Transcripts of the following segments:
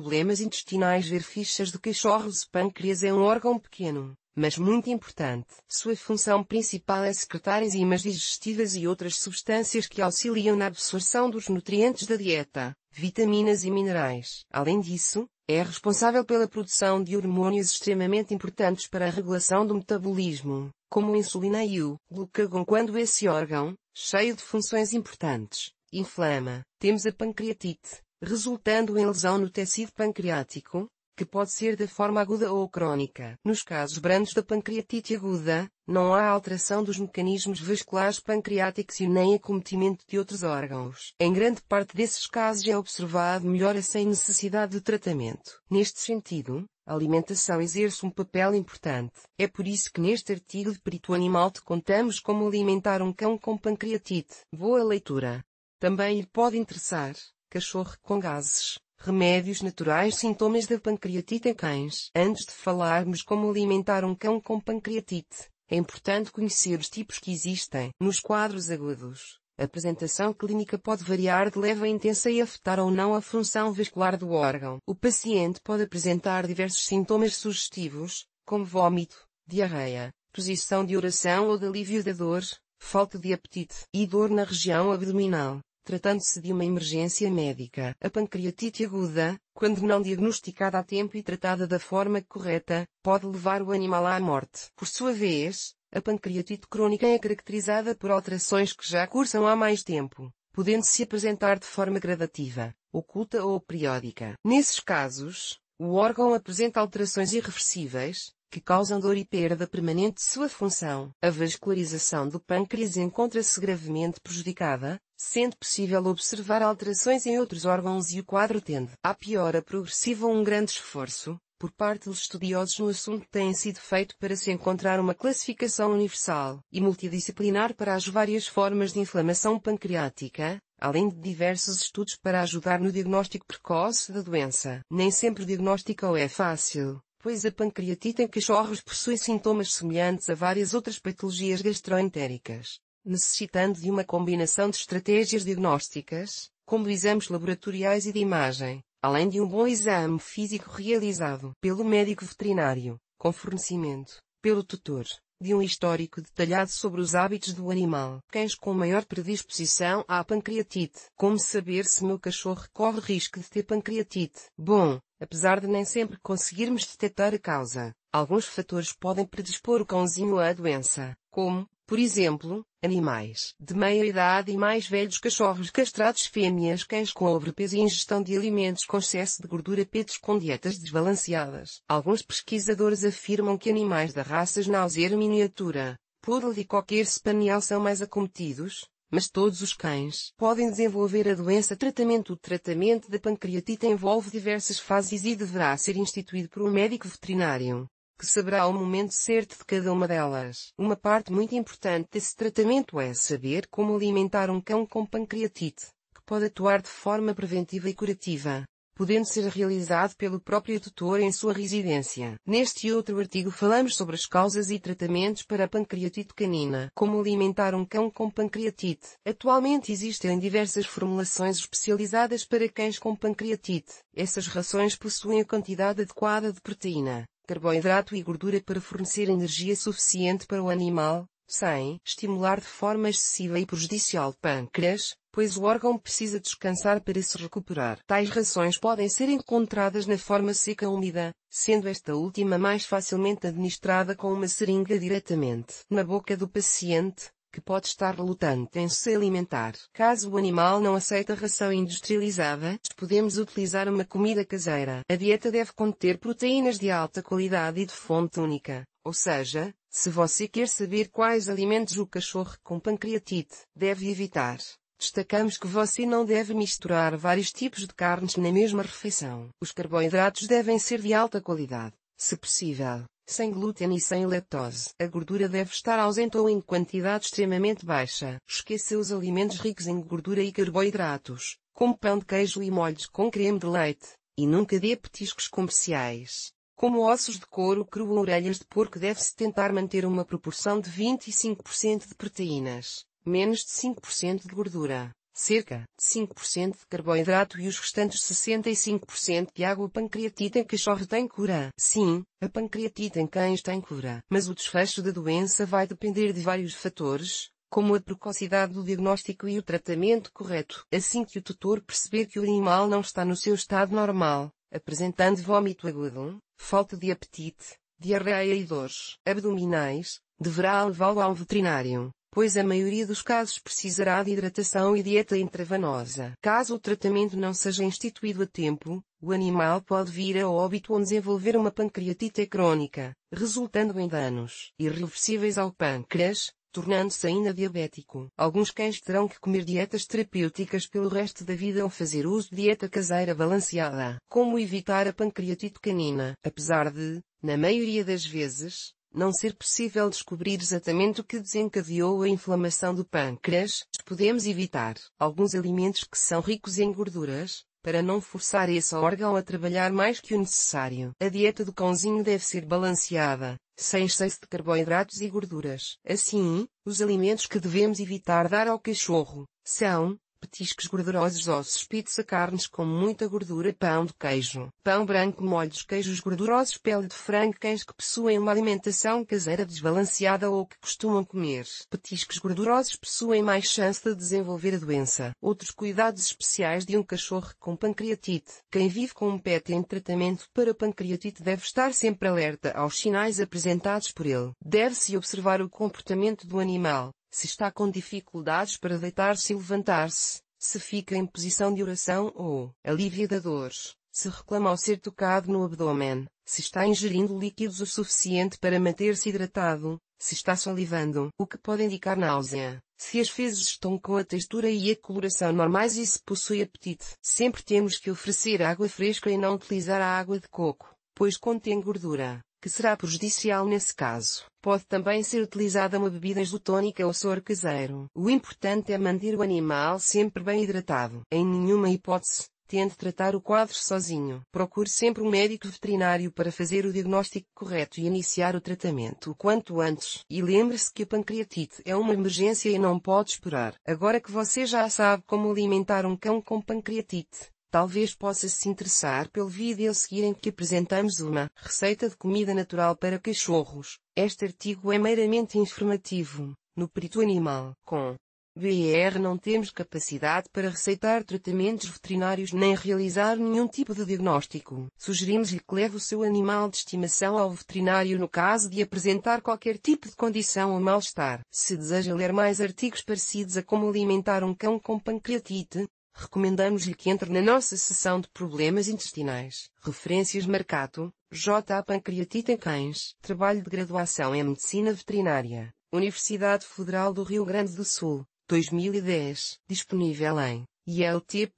problemas intestinais ver fichas de cachorros O pâncreas é um órgão pequeno, mas muito importante. Sua função principal é secretar enzimas digestivas e outras substâncias que auxiliam na absorção dos nutrientes da dieta, vitaminas e minerais. Além disso, é responsável pela produção de hormônios extremamente importantes para a regulação do metabolismo, como a insulina e o glucagon quando esse órgão, cheio de funções importantes, inflama. Temos a pancreatite, resultando em lesão no tecido pancreático, que pode ser de forma aguda ou crónica. Nos casos brandos da pancreatite aguda, não há alteração dos mecanismos vasculares pancreáticos e nem acometimento de outros órgãos. Em grande parte desses casos é observado melhora sem necessidade de tratamento. Neste sentido, a alimentação exerce um papel importante. É por isso que neste artigo de perito animal te contamos como alimentar um cão com pancreatite. Boa leitura! Também lhe pode interessar cachorro com gases, remédios naturais, sintomas da pancreatite em cães. Antes de falarmos como alimentar um cão com pancreatite, é importante conhecer os tipos que existem. Nos quadros agudos, a apresentação clínica pode variar de leve a intensa e afetar ou não a função vascular do órgão. O paciente pode apresentar diversos sintomas sugestivos, como vômito, diarreia, posição de oração ou de alívio da dor, falta de apetite e dor na região abdominal tratando-se de uma emergência médica. A pancreatite aguda, quando não diagnosticada a tempo e tratada da forma correta, pode levar o animal à morte. Por sua vez, a pancreatite crônica é caracterizada por alterações que já cursam há mais tempo, podendo se apresentar de forma gradativa, oculta ou periódica. Nesses casos, o órgão apresenta alterações irreversíveis, que causam dor e perda permanente de sua função. A vascularização do pâncreas encontra-se gravemente prejudicada, sendo possível observar alterações em outros órgãos e o quadro tende à piora progressiva. Um grande esforço, por parte dos estudiosos no assunto, tem sido feito para se encontrar uma classificação universal e multidisciplinar para as várias formas de inflamação pancreática, além de diversos estudos para ajudar no diagnóstico precoce da doença. Nem sempre o diagnóstico é fácil pois a pancreatite em cachorros possui sintomas semelhantes a várias outras patologias gastroentéricas necessitando de uma combinação de estratégias diagnósticas, como exames laboratoriais e de imagem, além de um bom exame físico realizado pelo médico veterinário, com fornecimento, pelo tutor, de um histórico detalhado sobre os hábitos do animal. Cães com maior predisposição à pancreatite. Como saber se meu cachorro corre risco de ter pancreatite? Bom, apesar de nem sempre conseguirmos detectar a causa, alguns fatores podem predispor o cãozinho à doença, como por exemplo, animais de meia idade e mais velhos cachorros castrados fêmeas cães com sobrepeso e ingestão de alimentos com excesso de gordura petos com dietas desbalanceadas. Alguns pesquisadores afirmam que animais da raça Schnauzer miniatura, poodle e qualquer spaniel são mais acometidos, mas todos os cães podem desenvolver a doença. Tratamento O tratamento da pancreatite envolve diversas fases e deverá ser instituído por um médico veterinário que saberá o momento certo de cada uma delas. Uma parte muito importante desse tratamento é saber como alimentar um cão com pancreatite, que pode atuar de forma preventiva e curativa, podendo ser realizado pelo próprio tutor em sua residência. Neste outro artigo falamos sobre as causas e tratamentos para a pancreatite canina. Como alimentar um cão com pancreatite. Atualmente existem diversas formulações especializadas para cães com pancreatite. Essas rações possuem a quantidade adequada de proteína carboidrato e gordura para fornecer energia suficiente para o animal, sem estimular de forma excessiva e prejudicial o pâncreas, pois o órgão precisa descansar para se recuperar. Tais rações podem ser encontradas na forma seca ou úmida, sendo esta última mais facilmente administrada com uma seringa diretamente na boca do paciente, que pode estar relutante em se alimentar. Caso o animal não aceite a ração industrializada, podemos utilizar uma comida caseira. A dieta deve conter proteínas de alta qualidade e de fonte única, ou seja, se você quer saber quais alimentos o cachorro com pancreatite deve evitar, destacamos que você não deve misturar vários tipos de carnes na mesma refeição. Os carboidratos devem ser de alta qualidade, se possível, sem glúten e sem lactose. A gordura deve estar ausente ou em quantidade extremamente baixa. Esqueça os alimentos ricos em gordura e carboidratos, como pão de queijo e molhos com creme de leite, e nunca dê petiscos comerciais. Como ossos de couro cru ou orelhas de porco deve-se tentar manter uma proporção de 25% de proteínas, menos de 5% de gordura, cerca de 5% de carboidrato e os restantes 65% de água. A pancreatite em cachorro tem cura. Sim, a pancreatite em cães tem cura. Mas o desfecho da doença vai depender de vários fatores, como a precocidade do diagnóstico e o tratamento correto. Assim que o tutor perceber que o animal não está no seu estado normal, apresentando vômito agudo, falta de apetite, diarreia e dores abdominais, deverá levá-lo ao veterinário pois a maioria dos casos precisará de hidratação e dieta intravenosa. Caso o tratamento não seja instituído a tempo, o animal pode vir a óbito ou desenvolver uma pancreatite crônica, resultando em danos irreversíveis ao pâncreas, tornando-se ainda diabético. Alguns cães terão que comer dietas terapêuticas pelo resto da vida ou fazer uso de dieta caseira balanceada. Como evitar a pancreatite canina? Apesar de, na maioria das vezes, não ser possível descobrir exatamente o que desencadeou a inflamação do pâncreas, podemos evitar alguns alimentos que são ricos em gorduras, para não forçar esse órgão a trabalhar mais que o necessário. A dieta do cãozinho deve ser balanceada, sem excesso de carboidratos e gorduras. Assim, os alimentos que devemos evitar dar ao cachorro são petiscos gordurosos ossos pizza carnes com muita gordura pão de queijo, pão branco molhos queijos gordurosos pele de frango cães que possuem uma alimentação caseira desbalanceada ou que costumam comer petiscos gordurosos possuem mais chance de desenvolver a doença. Outros cuidados especiais de um cachorro com pancreatite. Quem vive com um pet em tratamento para pancreatite deve estar sempre alerta aos sinais apresentados por ele. Deve-se observar o comportamento do animal, se está com dificuldades para deitar-se e levantar-se, se fica em posição de oração ou alívio da dor, se reclama ao ser tocado no abdômen, se está ingerindo líquidos o suficiente para manter-se hidratado, se está salivando, o que pode indicar náusea, se as fezes estão com a textura e a coloração normais e se possui apetite. Sempre temos que oferecer água fresca e não utilizar a água de coco, pois contém gordura que será prejudicial nesse caso. Pode também ser utilizada uma bebida isotônica ou soro caseiro. O importante é manter o animal sempre bem hidratado. Em nenhuma hipótese, tente tratar o quadro sozinho. Procure sempre um médico veterinário para fazer o diagnóstico correto e iniciar o tratamento o quanto antes. E lembre-se que a pancreatite é uma emergência e não pode esperar. Agora que você já sabe como alimentar um cão com pancreatite, Talvez possa se interessar pelo vídeo a seguir em que apresentamos uma receita de comida natural para cachorros. Este artigo é meramente informativo, no perito animal, com BR não temos capacidade para receitar tratamentos veterinários nem realizar nenhum tipo de diagnóstico. Sugerimos-lhe que leve o seu animal de estimação ao veterinário no caso de apresentar qualquer tipo de condição ou mal-estar. Se deseja ler mais artigos parecidos a como alimentar um cão com pancreatite, Recomendamos-lhe que entre na nossa sessão de problemas intestinais. Referências Mercato, J. A pancreatite em cães. Trabalho de graduação em Medicina Veterinária. Universidade Federal do Rio Grande do Sul, 2010. Disponível em ilt.i.https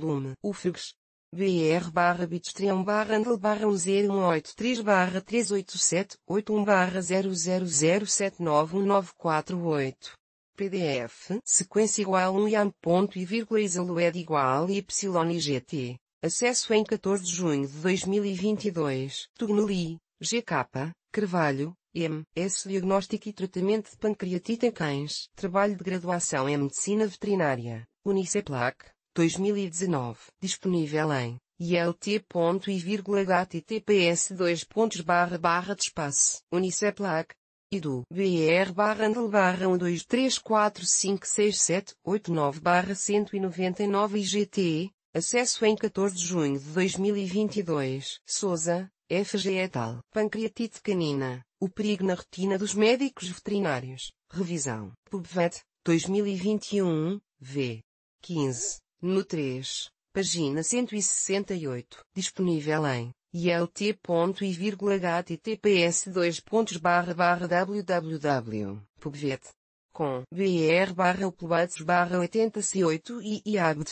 lume ufgs br barra bitstream barra andel barra 1018 barra 387 81 barra PDF, sequência igual 1 yam ponto e vírgula isoled igual y gt. Acesso em 14 de junho de 2022. Tugnoli, GK, Carvalho, M. S. Diagnóstico e tratamento de pancreatite em cães. Trabalho de graduação em Medicina Veterinária. Uniceplac, 2019. Disponível em ilt.i.https dois 2. barra barra de espaço uniceplac e do BR barra NDL barra barra 199 IGT, acesso em 14 de junho de 2022. Souza, et tal. Pancreatite canina, o perigo na retina dos médicos veterinários. Revisão. PubVet, 2021, v. 15, no 3, página 168. Disponível em e é https dois pontos barra barra www pubvet com br barra uploads barra 88 e iab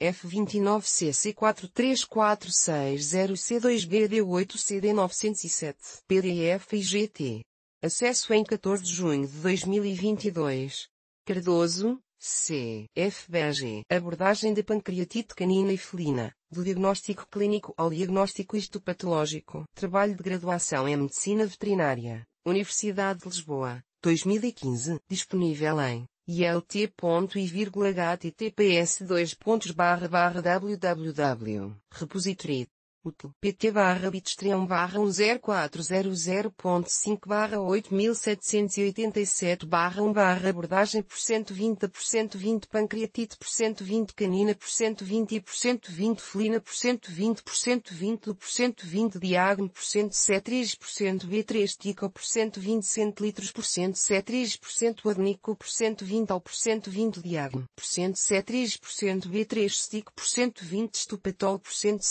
f 29 cc 43460 c 2 bd 8 cd 907 pdf igt acesso em 14 de junho de 2022 Cardoso C. FBG. Abordagem de pancreatite canina e felina. Do diagnóstico clínico ao diagnóstico histopatológico. Trabalho de graduação em Medicina Veterinária. Universidade de Lisboa. 2015. Disponível em ilt.i.https www.repository útil. PT barra bitstream barra 10400.5 barra 8787 barra 1 barra abordagem por 120 por 120 pancreatite por 120 canina por 120 e por 120 felina por 120 por 120 por 120 diagno por por B3 tico por 120 centilitros por cento por adnico por 120 ao por 120 diagno por por B3 stico por 120 estupetol por cento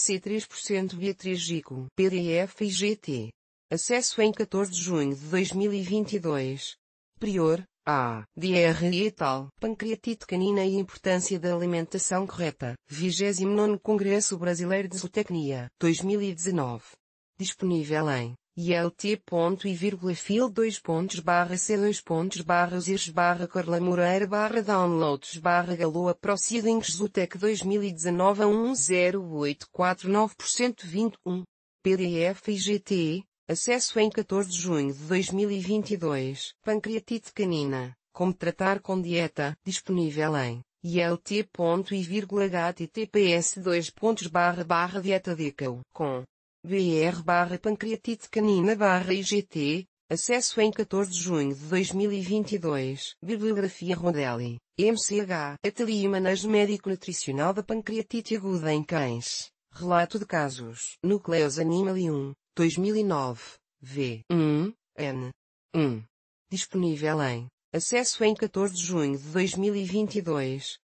por Santo Beatriz Gico, PDF e GT. Acesso em 14 de junho de 2022. Prior, A. DR e tal. Pancreatite canina e importância da alimentação correta. 29 Congresso Brasileiro de Zootecnia, 2019. Disponível em e ponto e vírgula fil dois pontos barra c dois pontos barra zirs barra carla moreira barra downloads barra galoa proceedings zutec 2019 a 10849 por pdf IGT, acesso em 14 de junho de 2022 pancreatite canina como tratar com dieta disponível em ilt ponto vírgula https dois pontos barra barra dieta com BR barra pancreatite canina barra IGT, acesso em 14 de junho de 2022. Bibliografia Rondelli, MCH, Ateliê Manejo Médico-Nutricional da Pancreatite Aguda em Cães. Relato de casos. Nucleus Animali 1, 2009, v. 1, n. 1. Disponível em acesso em 14 de junho de 2022.